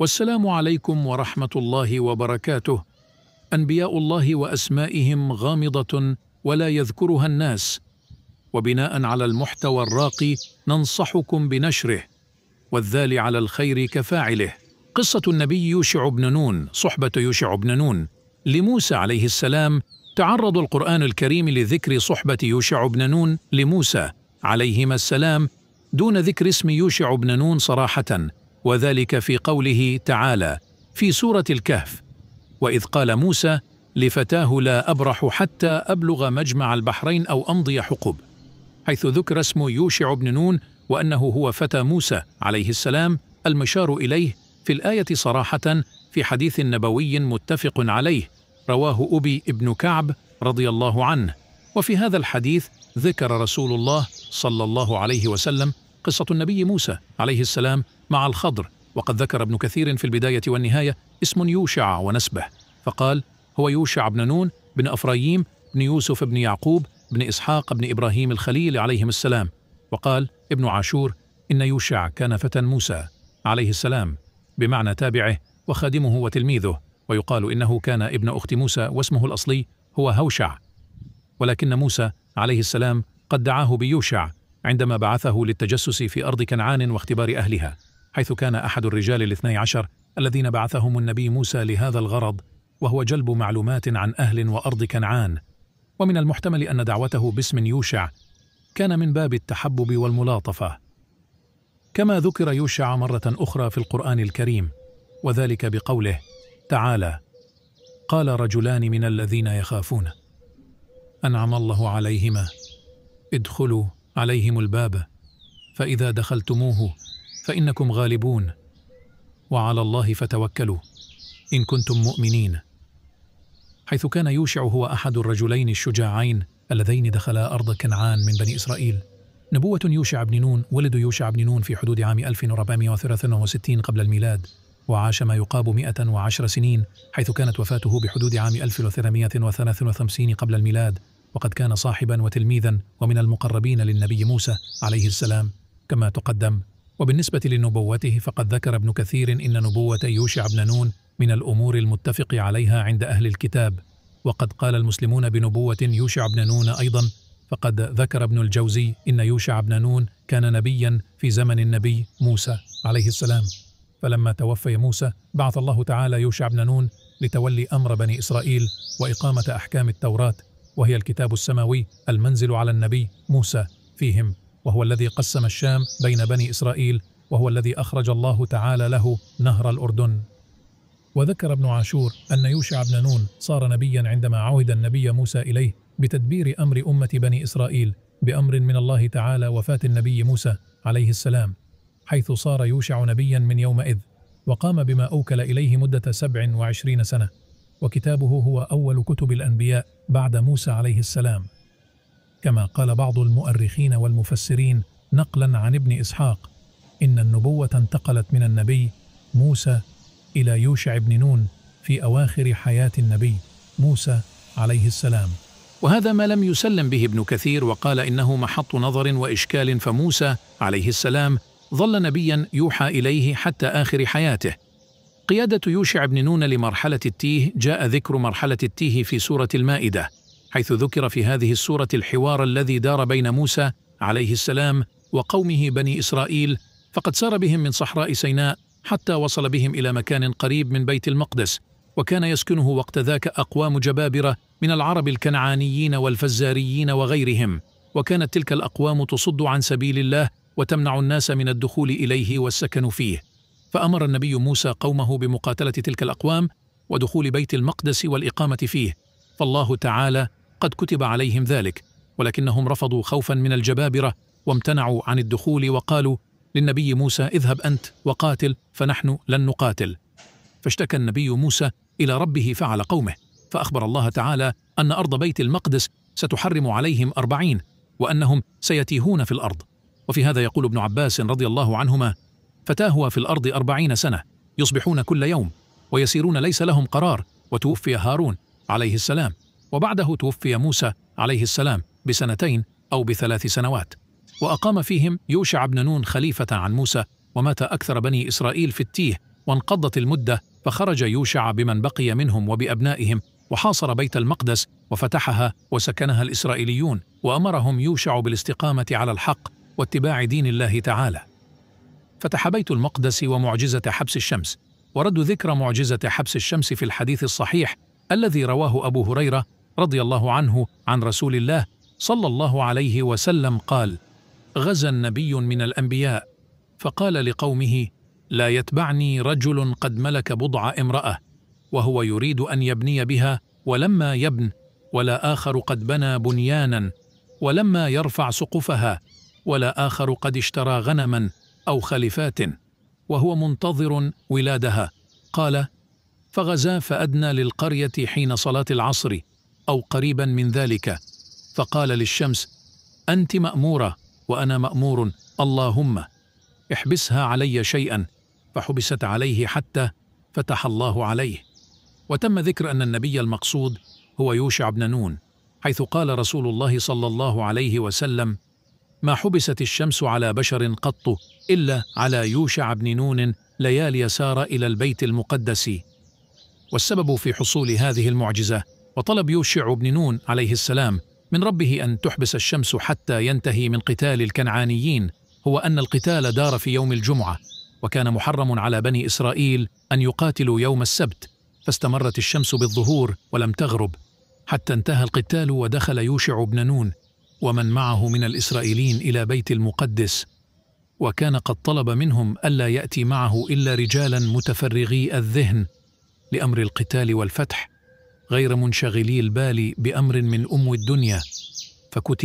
والسلام عليكم ورحمة الله وبركاته أنبياء الله وأسمائهم غامضة ولا يذكرها الناس وبناء على المحتوى الراقي ننصحكم بنشره والذال على الخير كفاعله قصة النبي يوشع بن نون صحبة يوشع بن نون لموسى عليه السلام تعرض القرآن الكريم لذكر صحبة يوشع بن نون لموسى عليهما السلام دون ذكر اسم يوشع بن نون صراحة وذلك في قوله تعالى في سورة الكهف وإذ قال موسى لفتاه لا أبرح حتى أبلغ مجمع البحرين أو أمضي حقب حيث ذكر اسم يوشع بن نون وأنه هو فتى موسى عليه السلام المشار إليه في الآية صراحة في حديث نبوي متفق عليه رواه أبي ابن كعب رضي الله عنه وفي هذا الحديث ذكر رسول الله صلى الله عليه وسلم قصة النبي موسى عليه السلام مع الخضر وقد ذكر ابن كثير في البداية والنهاية اسم يوشع ونسبه فقال هو يوشع بن نون بن أفرايم بن يوسف بن يعقوب بن إسحاق بن إبراهيم الخليل عليهم السلام وقال ابن عاشور إن يوشع كان فتى موسى عليه السلام بمعنى تابعه وخادمه وتلميذه ويقال إنه كان ابن أخت موسى واسمه الأصلي هو هوشع ولكن موسى عليه السلام قد دعاه بيوشع عندما بعثه للتجسس في أرض كنعان واختبار أهلها حيث كان أحد الرجال الاثني عشر الذين بعثهم النبي موسى لهذا الغرض وهو جلب معلومات عن أهل وأرض كنعان ومن المحتمل أن دعوته باسم يوشع كان من باب التحبب والملاطفة كما ذكر يوشع مرة أخرى في القرآن الكريم وذلك بقوله تعالى قال رجلان من الذين يخافون أنعم الله عليهما ادخلوا عليهم الباب فإذا دخلتموه فإنكم غالبون وعلى الله فتوكلوا إن كنتم مؤمنين حيث كان يوشع هو أحد الرجلين الشجاعين اللذين دخلا أرض كنعان من بني إسرائيل نبوة يوشع بن نون ولد يوشع بن نون في حدود عام 1463 قبل الميلاد وعاش ما يقاب 110 سنين حيث كانت وفاته بحدود عام 1353 قبل الميلاد وقد كان صاحبا وتلميذا ومن المقربين للنبي موسى عليه السلام كما تقدم وبالنسبة لنبوته فقد ذكر ابن كثير إن نبوة يوشع بن نون من الأمور المتفق عليها عند أهل الكتاب وقد قال المسلمون بنبوة يوشع بن نون أيضا فقد ذكر ابن الجوزي إن يوشع بن نون كان نبيا في زمن النبي موسى عليه السلام فلما توفي موسى بعث الله تعالى يوشع بن نون لتولي أمر بني إسرائيل وإقامة أحكام التوراة وهي الكتاب السماوي المنزل على النبي موسى فيهم وهو الذي قسم الشام بين بني إسرائيل وهو الذي أخرج الله تعالى له نهر الأردن وذكر ابن عاشور أن يوشع بن نون صار نبيا عندما عهد النبي موسى إليه بتدبير أمر أمة بني إسرائيل بأمر من الله تعالى وفاة النبي موسى عليه السلام حيث صار يوشع نبيا من يومئذ وقام بما أوكل إليه مدة سبع وعشرين سنة وكتابه هو أول كتب الأنبياء بعد موسى عليه السلام كما قال بعض المؤرخين والمفسرين نقلا عن ابن إسحاق إن النبوة انتقلت من النبي موسى إلى يوشع بن نون في أواخر حياة النبي موسى عليه السلام وهذا ما لم يسلم به ابن كثير وقال إنه محط نظر وإشكال فموسى عليه السلام ظل نبيا يوحى إليه حتى آخر حياته قيادة يوشع بن نون لمرحلة التيه جاء ذكر مرحلة التيه في سورة المائدة حيث ذكر في هذه السورة الحوار الذي دار بين موسى عليه السلام وقومه بني إسرائيل فقد سار بهم من صحراء سيناء حتى وصل بهم إلى مكان قريب من بيت المقدس وكان يسكنه وقت ذاك أقوام جبابرة من العرب الكنعانيين والفزاريين وغيرهم وكانت تلك الأقوام تصد عن سبيل الله وتمنع الناس من الدخول إليه والسكن فيه فأمر النبي موسى قومه بمقاتلة تلك الأقوام ودخول بيت المقدس والإقامة فيه فالله تعالى قد كتب عليهم ذلك ولكنهم رفضوا خوفا من الجبابرة وامتنعوا عن الدخول وقالوا للنبي موسى اذهب أنت وقاتل فنحن لن نقاتل فاشتكى النبي موسى إلى ربه فعل قومه فأخبر الله تعالى أن أرض بيت المقدس ستحرم عليهم أربعين وأنهم سيتيهون في الأرض وفي هذا يقول ابن عباس رضي الله عنهما فتاهوا في الأرض أربعين سنة يصبحون كل يوم ويسيرون ليس لهم قرار وتوفي هارون عليه السلام وبعده توفي موسى عليه السلام بسنتين أو بثلاث سنوات وأقام فيهم يوشع بن نون خليفة عن موسى ومات أكثر بني إسرائيل في التيه وانقضت المدة فخرج يوشع بمن بقي منهم وبأبنائهم وحاصر بيت المقدس وفتحها وسكنها الإسرائيليون وأمرهم يوشع بالاستقامة على الحق واتباع دين الله تعالى فتح بيت المقدس ومعجزة حبس الشمس ورد ذكر معجزة حبس الشمس في الحديث الصحيح الذي رواه أبو هريرة رضي الله عنه عن رسول الله صلى الله عليه وسلم قال غزا نبي من الأنبياء فقال لقومه لا يتبعني رجل قد ملك بضع امرأة وهو يريد أن يبني بها ولما يبن ولا آخر قد بنى بنيانا ولما يرفع سقفها ولا آخر قد اشترى غنما أو خليفات وهو منتظر ولادها قال فغزا فأدنى للقرية حين صلاة العصر أو قريبا من ذلك فقال للشمس أنت مأمورة وأنا مأمور اللهم احبسها علي شيئا فحبست عليه حتى فتح الله عليه وتم ذكر أن النبي المقصود هو يوشع بن نون حيث قال رسول الله صلى الله عليه وسلم ما حبست الشمس على بشر قط إلا على يوشع بن نون ليالي سار إلى البيت المقدس والسبب في حصول هذه المعجزة وطلب يوشع بن نون عليه السلام من ربه أن تحبس الشمس حتى ينتهي من قتال الكنعانيين هو أن القتال دار في يوم الجمعة وكان محرم على بني إسرائيل أن يقاتلوا يوم السبت فاستمرت الشمس بالظهور ولم تغرب حتى انتهى القتال ودخل يوشع بن نون ومن معه من الإسرائيليين إلى بيت المقدس وكان قد طلب منهم ألا يأتي معه إلا رجالا متفرغي الذهن لأمر القتال والفتح غير منشغلي البال بأمر من أم الدنيا فكتب